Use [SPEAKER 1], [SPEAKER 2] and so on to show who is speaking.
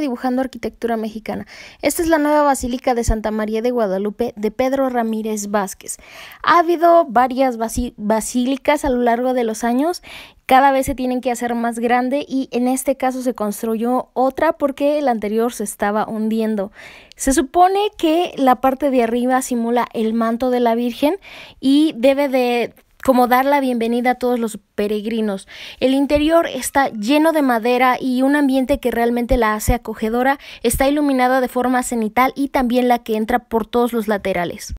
[SPEAKER 1] Dibujando Arquitectura Mexicana. Esta es la nueva Basílica de Santa María de Guadalupe de Pedro Ramírez Vázquez. Ha habido varias basílicas a lo largo de los años, cada vez se tienen que hacer más grande y en este caso se construyó otra porque el anterior se estaba hundiendo. Se supone que la parte de arriba simula el manto de la Virgen y debe de como dar la bienvenida a todos los peregrinos. El interior está lleno de madera y un ambiente que realmente la hace acogedora, está iluminada de forma cenital y también la que entra por todos los laterales.